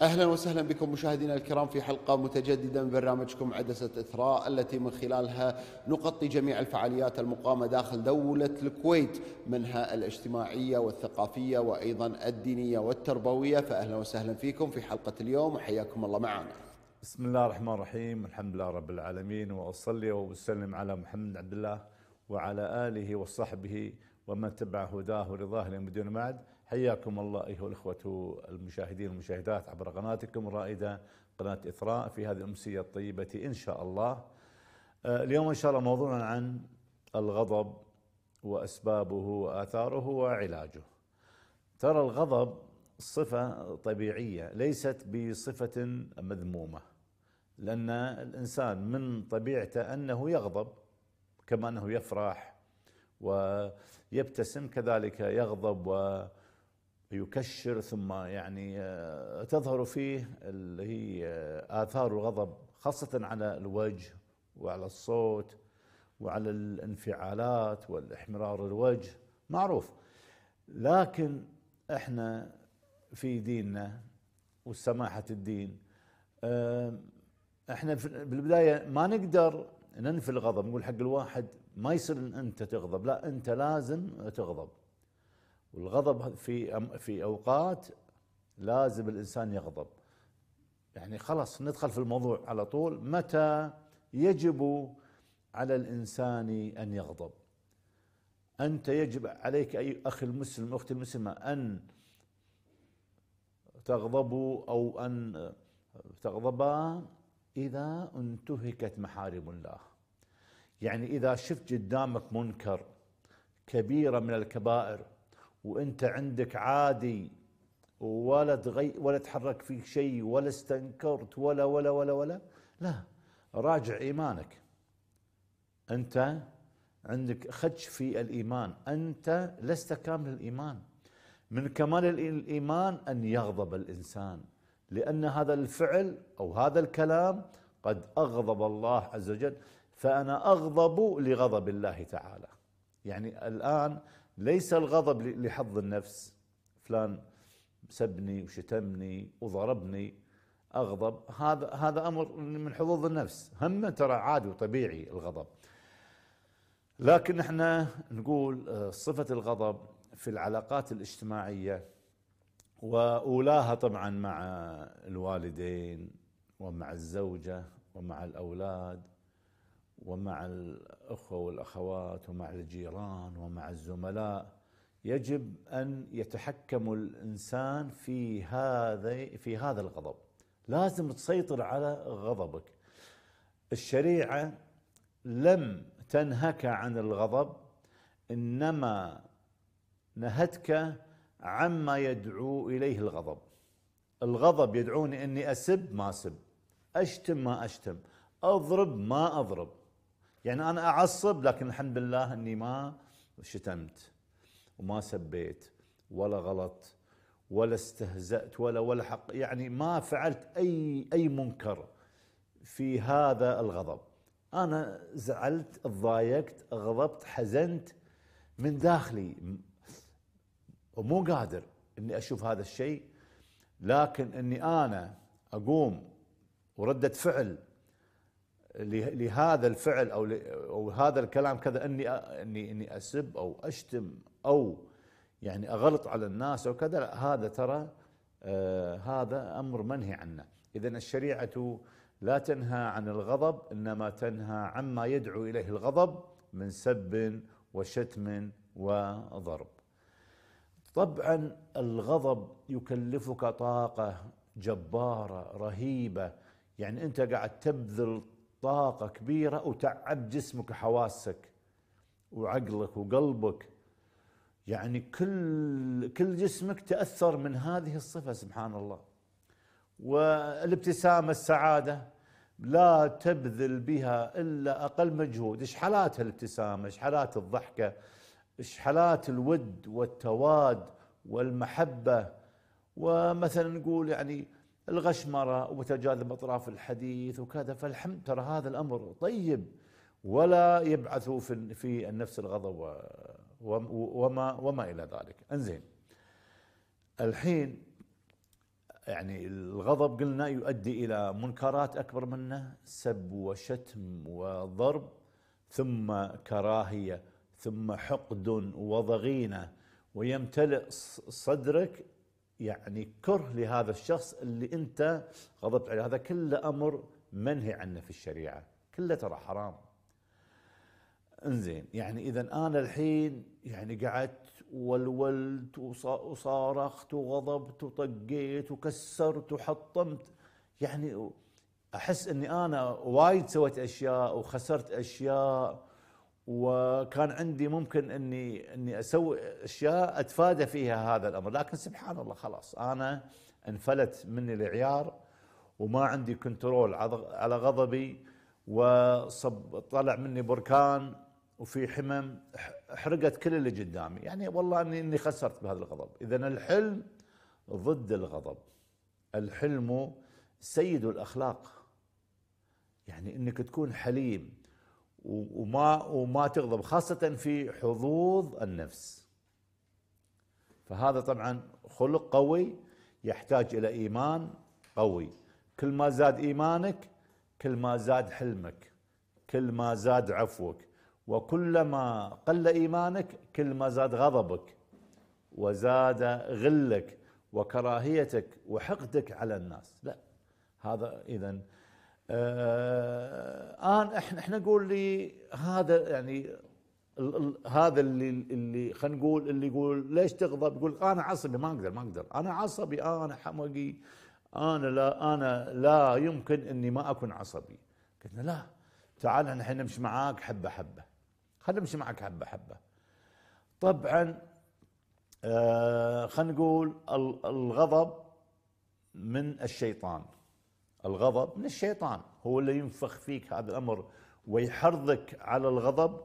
اهلا وسهلا بكم مشاهدينا الكرام في حلقه متجدده من برنامجكم عدسه اثراء التي من خلالها نغطي جميع الفعاليات المقامه داخل دوله الكويت منها الاجتماعيه والثقافيه وايضا الدينيه والتربويه فاهلا وسهلا فيكم في حلقه اليوم وحياكم الله معنا. بسم الله الرحمن الرحيم، الحمد لله رب العالمين واصلي واسلم على محمد عبد الله وعلى اله وصحبه ومن تبع هداه ورضاه لمدين بعد حياكم الله أيها الإخوة المشاهدين والمشاهدات عبر قناتكم الرائدة قناة إثراء في هذه الأمسية الطيبة إن شاء الله آه، اليوم إن شاء الله موضوعنا عن الغضب وأسبابه وآثاره وعلاجه ترى الغضب صفة طبيعية ليست بصفة مذمومة لأن الإنسان من طبيعته أنه يغضب كما أنه يفرح ويبتسم كذلك يغضب ويكشر ثم يعني آه، تظهر فيه اللي هي آه، آثار الغضب خاصة على الوجه وعلى الصوت وعلى الانفعالات والاحمرار الوجه معروف لكن احنا في ديننا وسماحة الدين آه، احنا في البداية ما نقدر ننفي الغضب نقول حق الواحد ما يصير ان انت تغضب لا انت لازم تغضب والغضب في في اوقات لازم الانسان يغضب يعني خلاص ندخل في الموضوع على طول متى يجب على الانسان ان يغضب انت يجب عليك اي اخي المسلم اختي المسلمه ان تغضبوا او ان تغضبا إذا انتهكت محارم الله يعني إذا شفت قدامك منكر كبيرة من الكبائر وأنت عندك عادي ولا تغي ولا تحرك فيك شيء ولا استنكرت ولا ولا ولا ولا لا راجع إيمانك أنت عندك خدش في الإيمان أنت لست كامل الإيمان من كمال الإيمان أن يغضب الإنسان لأن هذا الفعل أو هذا الكلام قد أغضب الله عز وجل فأنا أغضب لغضب الله تعالى يعني الآن ليس الغضب لحظ النفس فلان سبني وشتمني وضربني أغضب هذا هذا أمر من حظوظ النفس هم ترى عادي وطبيعي الغضب لكن احنا نقول آه، صفة الغضب في العلاقات الاجتماعية واولاها طبعا مع الوالدين ومع الزوجه ومع الاولاد ومع الاخوه والاخوات ومع الجيران ومع الزملاء يجب ان يتحكم الانسان في هذا في هذا الغضب لازم تسيطر على غضبك الشريعه لم تنهك عن الغضب انما نهتك عما يدعو اليه الغضب الغضب يدعوني اني اسب ما اسب اشتم ما اشتم اضرب ما اضرب يعني انا اعصب لكن الحمد لله اني ما شتمت وما سبيت ولا غلط ولا استهزأت ولا ولا حق يعني ما فعلت اي اي منكر في هذا الغضب انا زعلت ضايقت غضبت حزنت من داخلي ومو قادر اني اشوف هذا الشيء لكن اني انا اقوم وردة فعل لهذا الفعل او او هذا الكلام كذا اني اني اني اسب او اشتم او يعني اغلط على الناس او كذا هذا ترى آه هذا امر منهي عنه اذا الشريعه لا تنهى عن الغضب انما تنهى عما يدعو اليه الغضب من سب وشتم وضرب طبعا الغضب يكلفك طاقه جباره رهيبه يعني انت قاعد تبذل طاقه كبيره وتعب جسمك وحواسك وعقلك وقلبك يعني كل كل جسمك تاثر من هذه الصفه سبحان الله والابتسامه السعاده لا تبذل بها الا اقل مجهود، ايش حالات الابتسامه، ايش حالات الضحكه، اشحالات الود والتواد والمحبه ومثلا نقول يعني الغشمره وتجاذب اطراف الحديث وكذا فالحمد ترى هذا الامر طيب ولا يبعث في في النفس الغضب وما وما الى ذلك انزين الحين يعني الغضب قلنا يؤدي الى منكرات اكبر منه سب وشتم وضرب ثم كراهيه ثم حقد وضغينه ويمتلئ صدرك يعني كره لهذا الشخص اللي انت غضبت عليه هذا كله امر منهي عنه في الشريعه كله ترى حرام انزين يعني اذا انا الحين يعني قعدت ولولت وصارخت وغضبت وطقيت وكسرت وحطمت يعني احس اني انا وايد سويت اشياء وخسرت اشياء وكان عندي ممكن اني اني اسوي اشياء اتفادى فيها هذا الامر لكن سبحان الله خلاص انا انفلت مني العيار وما عندي كنترول على غضبي وصب طلع مني بركان وفي حمم حرقت كل اللي قدامي يعني والله اني اني خسرت بهذا الغضب اذا الحلم ضد الغضب الحلم سيد الاخلاق يعني انك تكون حليم وما وما تغضب خاصة في حظوظ النفس فهذا طبعا خلق قوي يحتاج إلى إيمان قوي كل ما زاد إيمانك كل ما زاد حلمك كل ما زاد عفوك وكلما قل إيمانك كل ما زاد غضبك وزاد غلك وكراهيتك وحقدك على الناس لا هذا إذا آه احنا احنا نقول لي هذا يعني ال ال هذا اللي اللي خلينا نقول اللي يقول ليش تغضب؟ يقول انا عصبي ما اقدر ما اقدر انا عصبي انا حمقي انا لا انا لا يمكن اني ما اكون عصبي. قلنا لا تعال احنا نمشي معاك حبه حبه. خلينا نمشي معاك حبه حبه. طبعا آه خلينا نقول الغضب من الشيطان الغضب من الشيطان هو اللي ينفخ فيك هذا الأمر ويحرضك على الغضب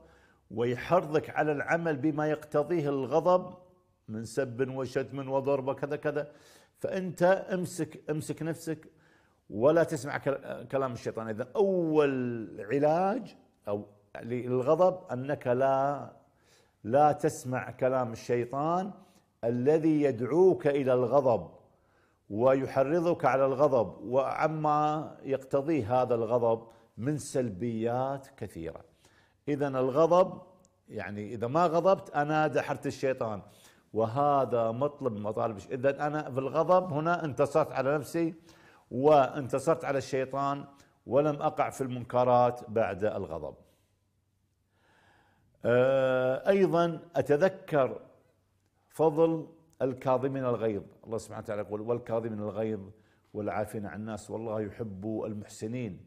ويحرضك على العمل بما يقتضيه الغضب من سب وشتم وضرب وكذا كذا فأنت امسك امسك نفسك ولا تسمع كلام الشيطان إذا أول علاج أو للغضب أنك لا لا تسمع كلام الشيطان الذي يدعوك إلى الغضب ويحرضك على الغضب وعما يقتضيه هذا الغضب من سلبيات كثيره اذا الغضب يعني اذا ما غضبت انا دحرت الشيطان وهذا مطلب من مطالب اذا انا في الغضب هنا انتصرت على نفسي وانتصرت على الشيطان ولم اقع في المنكرات بعد الغضب آه، ايضا اتذكر فضل الكاظمين الغيظ الله سبحانه وتعالى يقول والكاظمين الغيظ والعافين عن الناس والله يحب المحسنين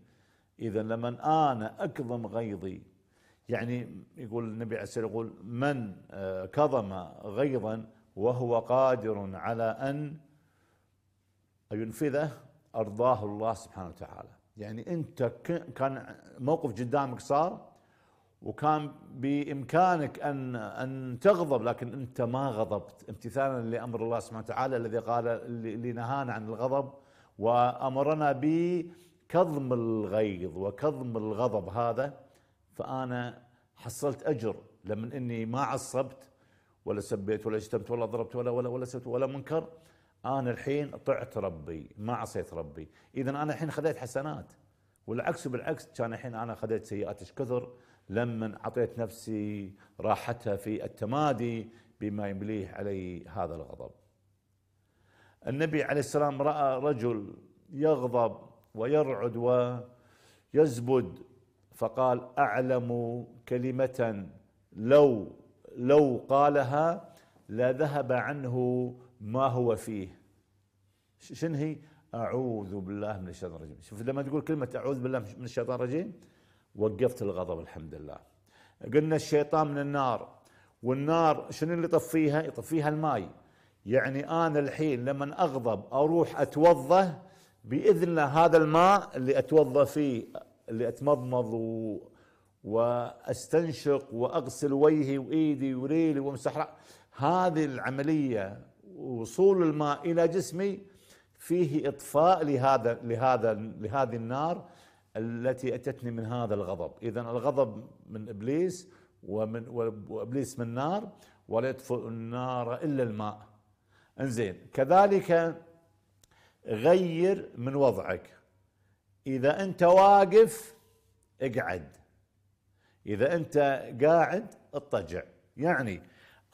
إذا لمن أنا أكظم غيظي يعني يقول النبي عليه الصلاة يقول من آه، كظم غيظا وهو قادر على أن ينفذه أرضاه الله سبحانه وتعالى يعني أنت كان موقف قدامك صار وكان بامكانك ان ان تغضب لكن انت ما غضبت امتثالا لامر الله سبحانه وتعالى الذي قال اللي نهانا عن الغضب وامرنا بكظم الغيظ وكظم الغضب هذا فانا حصلت اجر لما اني ما عصبت ولا سبيت ولا شتمت ولا ضربت ولا ولا ولا سبت ولا منكر انا الحين طعت ربي ما عصيت ربي اذا انا الحين خذيت حسنات والعكس بالعكس كان الحين انا خذيت سيئات كثر لما أعطيت نفسي راحتها في التمادي بما يمليه علي هذا الغضب النبي عليه السلام رأى رجل يغضب ويرعد ويزبد فقال أعلم كلمة لو لو قالها لذهب عنه ما هو فيه شنو هي أعوذ بالله من الشيطان الرجيم شوف لما تقول كلمة أعوذ بالله من الشيطان الرجيم وقفت الغضب الحمد لله قلنا الشيطان من النار والنار شنو اللي يطفيها يطفيها الماي يعني انا الحين لما اغضب اروح اتوضا باذن الله هذا الماء اللي اتوضا فيه اللي اتمضمض و... واستنشق واغسل وجهي وايدي وريلي وامسح هذه العمليه وصول الماء الى جسمي فيه اطفاء لهذا لهذا لهذه النار التي اتتني من هذا الغضب اذا الغضب من ابليس ومن وابليس من نار ولا يطفئ النار الا الماء انزين كذلك غير من وضعك اذا انت واقف اقعد اذا انت قاعد اضطجع يعني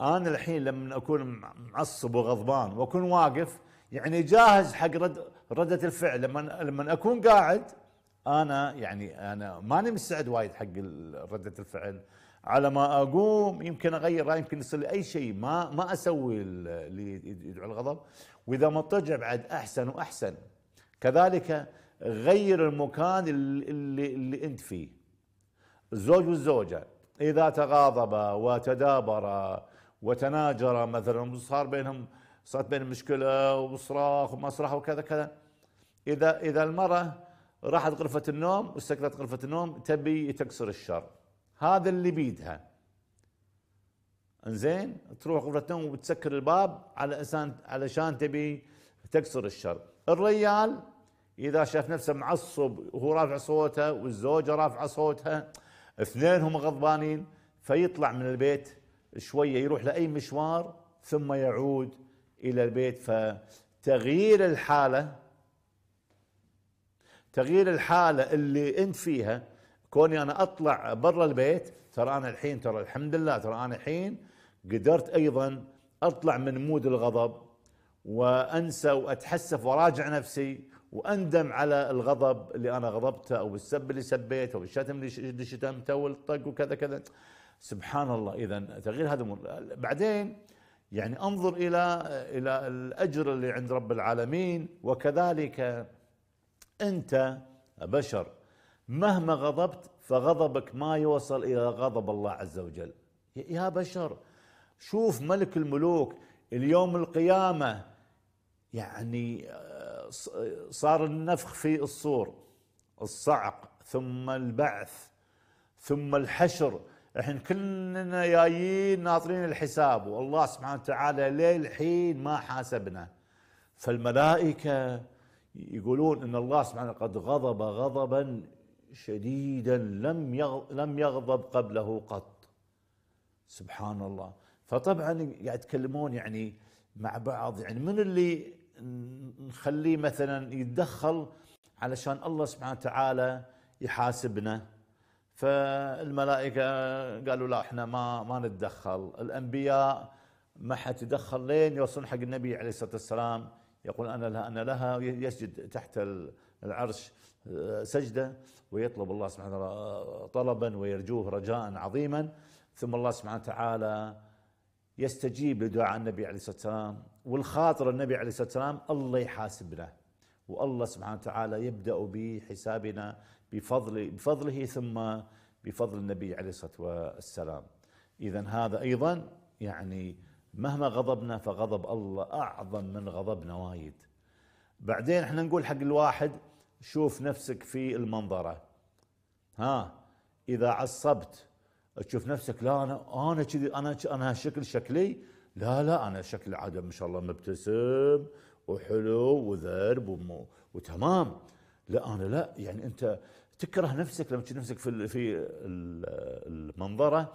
انا الحين لما اكون معصب وغضبان واكون واقف يعني جاهز حق رد رده الفعل لما لما اكون قاعد انا يعني انا ماني مستعد وايد حق رده الفعل على ما اقوم يمكن اغير راي يمكن يصير لي اي شيء ما ما اسوي اللي يدعو الغضب واذا ما اضطرج بعد احسن واحسن كذلك غير المكان اللي, اللي انت فيه الزوج والزوجه اذا تغاضبا وتدابرا وتناجرا مثلا وصار بينهم صارت بينهم مشكله وصراخ ومسرح وكذا كذا اذا اذا المراه راحت غرفة النوم واستكرت غرفة النوم تبي تكسر الشر هذا اللي بيدها انزين تروح غرفة النوم وتسكر الباب على اسان علشان تبي تكسر الشر الريال اذا شاف نفسه معصب وهو رافع صوته والزوجة رافعة صوتها اثنينهم غضبانين فيطلع من البيت شوية يروح لأي مشوار ثم يعود إلى البيت فتغيير الحالة تغيير الحاله اللي انت فيها كوني انا اطلع برا البيت ترى انا الحين ترى الحمد لله ترى انا الحين قدرت ايضا اطلع من مود الغضب وانسى واتحسف وراجع نفسي واندم على الغضب اللي انا غضبته او السب اللي سبيته او الشتم اللي شتمته والطق وكذا كذا سبحان الله اذا تغيير هذا بعدين يعني انظر الى الى الاجر اللي عند رب العالمين وكذلك أنت بشر مهما غضبت فغضبك ما يوصل إلى غضب الله عز وجل يا بشر شوف ملك الملوك اليوم القيامة يعني آه، صار النفخ في الصور الصعق ثم البعث ثم الحشر احنا كلنا جايين ناطرين الحساب والله سبحانه وتعالى للحين ما حاسبنا فالملائكه يقولون ان الله سبحانه قد غضب غضبا شديدا لم لم يغضب قبله قط سبحان الله فطبعا قاعد يتكلمون يعني مع بعض يعني من اللي نخليه مثلا يتدخل علشان الله سبحانه وتعالى يحاسبنا فالملائكه قالوا لا احنا ما ما نتدخل الانبياء ما حد لين يوصلون حق النبي عليه الصلاه والسلام يقول أنا لها أنا لها يسجد تحت العرش آه، سجدة ويطلب الله سبحانه وتعالى آه، طلبا ويرجوه رجاء عظيما ثم الله سبحانه وتعالى يستجيب لدعاء النبي عليه الصلاة والسلام والخاطر النبي عليه الصلاة والسلام الله يحاسبنا والله سبحانه وتعالى يبدأ بحسابنا بفضل بفضله ثم بفضل النبي عليه الصلاة والسلام إذا هذا أيضا يعني مهما غضبنا فغضب الله اعظم من غضبنا وايد بعدين احنا نقول حق الواحد شوف نفسك في المنظره ها اذا عصبت تشوف نفسك لا انا انا كذي انا انا هالشكل شكلي لا لا انا شكل عاد ما شاء الله مبتسم وحلو وذرب وتمام لا انا لا يعني انت تكره نفسك لما تشوف نفسك في في المنظره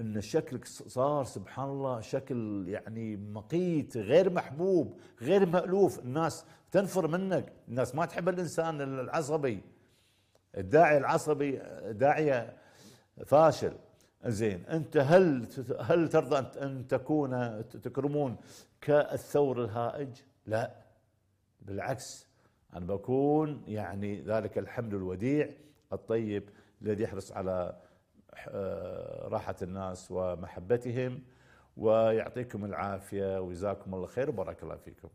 ان الشكل صار سبحان الله شكل يعني مقيت غير محبوب غير مألوف الناس تنفر منك الناس ما تحب الانسان العصبي الداعي العصبي داعيه فاشل زين انت هل هل ترضى ان تكون تكرمون كالثور الهائج؟ لا بالعكس انا بكون يعني ذلك الحمل الوديع الطيب الذي يحرص على آه، راحة الناس ومحبتهم ويعطيكم العافية وجزاكم الله خير وبارك الله فيكم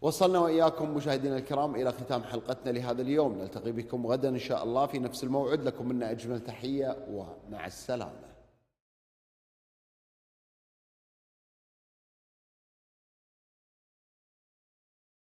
وصلنا وإياكم مشاهدينا الكرام إلى ختام حلقتنا لهذا اليوم نلتقي بكم غدا إن شاء الله في نفس الموعد لكم منا أجمل تحية ومع السلامة